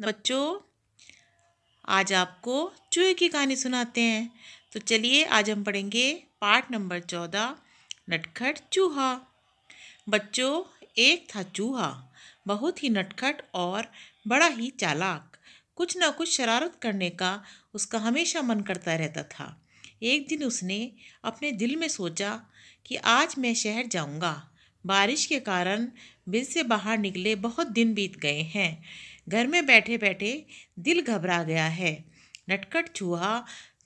बच्चों आज आपको चूहे की कहानी सुनाते हैं तो चलिए आज हम पढ़ेंगे पार्ट नंबर चौदह नटखट चूहा बच्चों एक था चूहा बहुत ही नटखट और बड़ा ही चालाक कुछ ना कुछ शरारत करने का उसका हमेशा मन करता रहता था एक दिन उसने अपने दिल में सोचा कि आज मैं शहर जाऊंगा बारिश के कारण बिल से बाहर निकले बहुत दिन बीत गए हैं घर में बैठे बैठे दिल घबरा गया है नटखट चूहा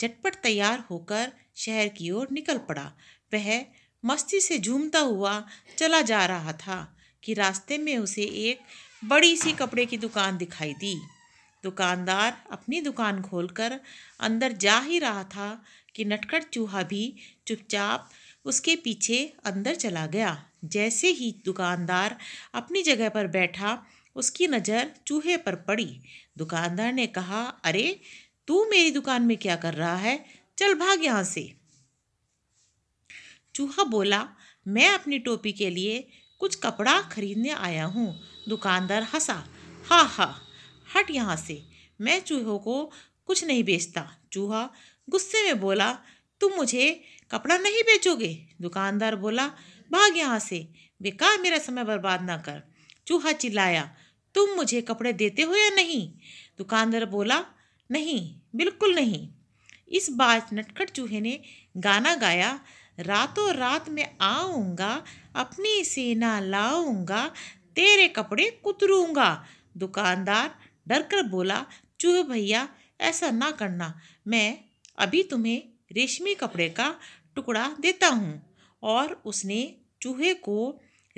झटपट तैयार होकर शहर की ओर निकल पड़ा वह मस्ती से झूमता हुआ चला जा रहा था कि रास्ते में उसे एक बड़ी सी कपड़े की दुकान दिखाई दी दुकानदार अपनी दुकान खोलकर अंदर जा ही रहा था कि नटखट चूहा भी चुपचाप उसके पीछे अंदर चला गया जैसे ही दुकानदार अपनी जगह पर बैठा उसकी नज़र चूहे पर पड़ी दुकानदार ने कहा अरे तू मेरी दुकान में क्या कर रहा है चल भाग यहाँ से चूहा बोला मैं अपनी टोपी के लिए कुछ कपड़ा खरीदने आया हूँ दुकानदार हंसा हा हा हट यहाँ से मैं चूहों को कुछ नहीं बेचता चूहा गुस्से में बोला तुम मुझे कपड़ा नहीं बेचोगे दुकानदार बोला भाग यहाँ से बेकार मेरा समय बर्बाद ना कर चूहा चिल्लाया तुम मुझे कपड़े देते हो या नहीं दुकानदार बोला नहीं बिल्कुल नहीं इस बार नटखट चूहे ने गाना गाया रातों रात में आऊँगा अपनी सेना लाऊँगा तेरे कपड़े कुतरूँगा दुकानदार डर कर बोला चूहे भैया ऐसा ना करना मैं अभी तुम्हें रेशमी कपड़े का टुकड़ा देता हूँ और उसने चूहे को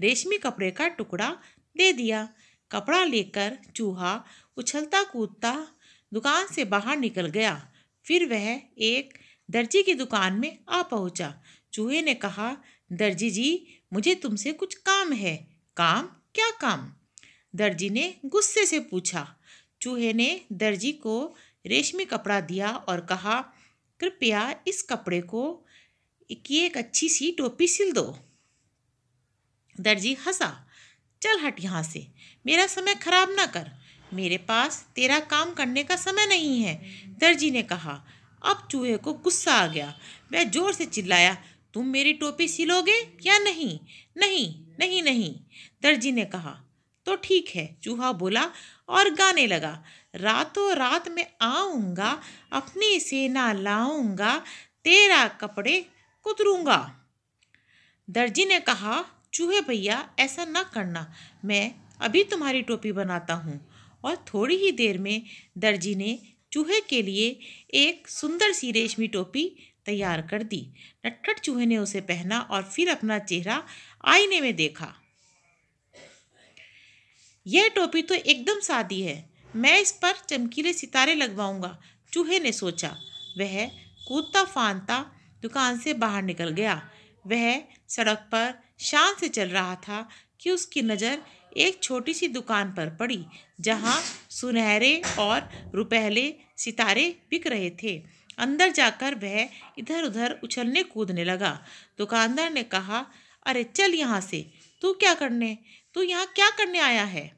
रेशमी कपड़े का टुकड़ा दे दिया कपड़ा लेकर चूहा उछलता कूदता दुकान से बाहर निकल गया फिर वह एक दर्जी की दुकान में आ पहुंचा चूहे ने कहा दर्जी जी मुझे तुमसे कुछ काम है काम क्या काम दर्जी ने गुस्से से पूछा चूहे ने दर्जी को रेशमी कपड़ा दिया और कहा कृपया इस कपड़े को की एक अच्छी सी टोपी सिल दो दर्जी हंसा चल हट यहाँ से मेरा समय खराब ना कर मेरे पास तेरा काम करने का समय नहीं है दर्जी ने कहा अब चूहे को गुस्सा आ गया वह जोर से चिल्लाया तुम मेरी टोपी सिलोगे या नहीं नहीं नहीं नहीं दर्जी ने कहा तो ठीक है चूहा बोला और गाने लगा रातों रात में आऊँगा अपनी सेना लाऊँगा तेरा कपड़े कुतरूँगा दर्जी ने कहा चूहे भैया ऐसा ना करना मैं अभी तुम्हारी टोपी बनाता हूँ और थोड़ी ही देर में दर्जी ने चूहे के लिए एक सुंदर सी रेशमी टोपी तैयार कर दी नटखट चूहे ने उसे पहना और फिर अपना चेहरा आईने में देखा यह टोपी तो एकदम सादी है मैं इस पर चमकीले सितारे लगवाऊंगा चूहे ने सोचा वह कूदता फानता दुकान से बाहर निकल गया वह सड़क पर शान से चल रहा था कि उसकी नज़र एक छोटी सी दुकान पर पड़ी जहाँ सुनहरे और रुपहले सितारे बिक रहे थे अंदर जाकर वह इधर उधर उछलने कूदने लगा दुकानदार ने कहा अरे चल यहाँ से तू क्या करने तू यहाँ क्या करने आया है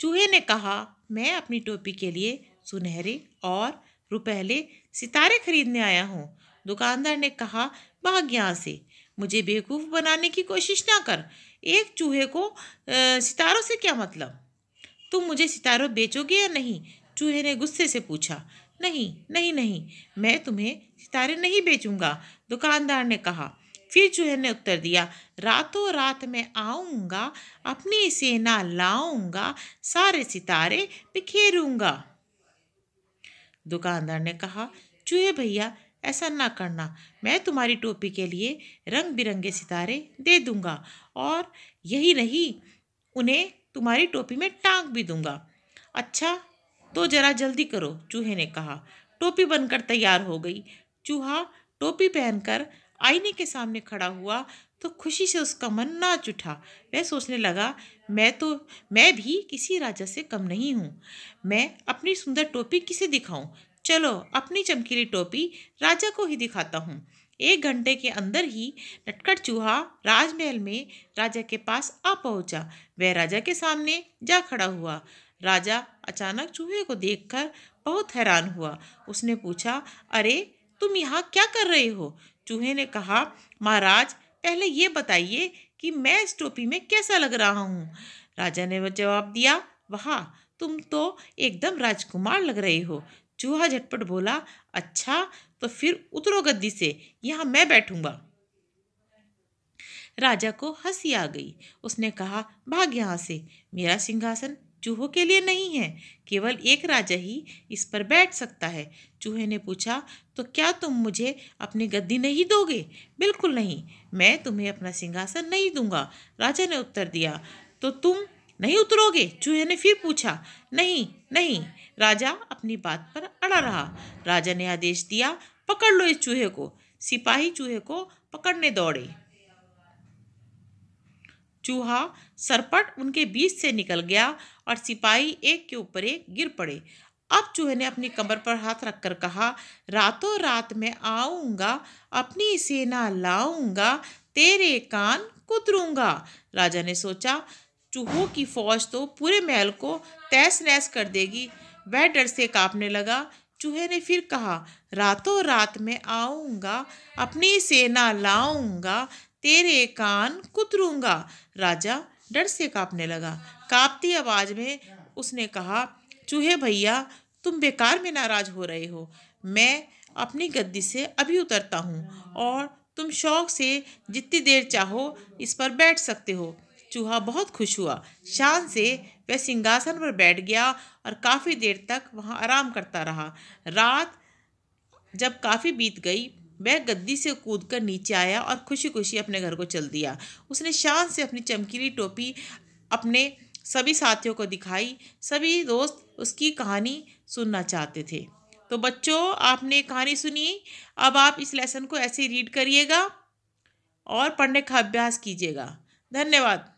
चूहे ने कहा मैं अपनी टोपी के लिए सुनहरे और रुपहले सितारे खरीदने आया हूँ दुकानदार ने कहा भाग यहाँ से मुझे बेवकूफ़ बनाने की कोशिश ना कर एक चूहे को आ, सितारों से क्या मतलब तुम मुझे सितारों बेचोगे या नहीं चूहे ने गुस्से से पूछा नहीं नहीं नहीं मैं तुम्हें सितारे नहीं बेचूंगा दुकानदार ने कहा फिर चूहे ने उत्तर दिया रातों रात मैं आऊँगा अपनी सेना लाऊंगा सारे सितारे बिखेरूंगा दुकानदार ने कहा चूहे भैया ऐसा ना करना मैं तुम्हारी टोपी के लिए रंग बिरंगे सितारे दे दूंगा और यही नहीं उन्हें तुम्हारी टोपी में टांग भी दूंगा अच्छा तो जरा जल्दी करो चूहे ने कहा टोपी बनकर तैयार हो गई चूहा टोपी पहनकर आईने के सामने खड़ा हुआ तो खुशी से उसका मन नाच उठा वह सोचने लगा मैं तो मैं भी किसी राजा से कम नहीं हूँ मैं अपनी सुंदर टोपी किसे दिखाऊँ चलो अपनी चमकीली टोपी राजा को ही दिखाता हूँ एक घंटे के अंदर ही नटखट चूहा राजमहल में राजा के पास आ पहुंचा वह राजा के सामने जा खड़ा हुआ राजा अचानक चूहे को देखकर बहुत हैरान हुआ उसने पूछा अरे तुम यहाँ क्या कर रहे हो चूहे ने कहा महाराज पहले ये बताइए कि मैं इस टोपी में कैसा लग रहा हूँ राजा ने जवाब दिया वहा तुम तो एकदम राजकुमार लग रहे हो चूहा झटपट बोला अच्छा तो फिर उतरो गद्दी से यहाँ मैं बैठूंगा राजा को हंसी आ गई उसने कहा भाग यहाँ से मेरा सिंहासन चूहों के लिए नहीं है केवल एक राजा ही इस पर बैठ सकता है चूहे ने पूछा तो क्या तुम मुझे अपनी गद्दी नहीं दोगे बिल्कुल नहीं मैं तुम्हें अपना सिंहासन नहीं दूंगा राजा ने उत्तर दिया तो तुम नहीं उतरोगे चूहे ने फिर पूछा नहीं नहीं राजा अपनी बात पर अड़ा रहा राजा ने आदेश दिया पकड़ लो इस चूहे को सिपाही चूहे को पकड़ने दौड़े चूहा सरपट उनके बीच से निकल गया और सिपाही एक के ऊपर एक गिर पड़े अब चूहे ने अपनी कमर पर हाथ रखकर कहा रातों रात में आऊँगा अपनी सेना लाऊंगा तेरे कान कुतरूंगा राजा ने सोचा चूहों की फौज तो पूरे महल को तहस नहस कर देगी वह डर से कांपने लगा चूहे ने फिर कहा रातों रात में आऊँगा अपनी सेना लाऊँगा तेरे कान कुतरूँगा राजा डर से कांपने लगा कांपती आवाज़ में उसने कहा चूहे भैया तुम बेकार में नाराज़ हो रहे हो मैं अपनी गद्दी से अभी उतरता हूँ और तुम शौक से जितनी देर चाहो इस पर बैठ सकते हो चूहा बहुत खुश हुआ शान से वह सिंहासन पर बैठ गया और काफ़ी देर तक वहाँ आराम करता रहा रात जब काफ़ी बीत गई वह गद्दी से कूद कर नीचे आया और खुशी खुशी अपने घर को चल दिया उसने शान से अपनी चमकीली टोपी अपने सभी साथियों को दिखाई सभी दोस्त उसकी कहानी सुनना चाहते थे तो बच्चों आपने कहानी सुनी अब आप इस लेसन को ऐसे रीड करिएगा और पढ़ने का अभ्यास कीजिएगा धन्यवाद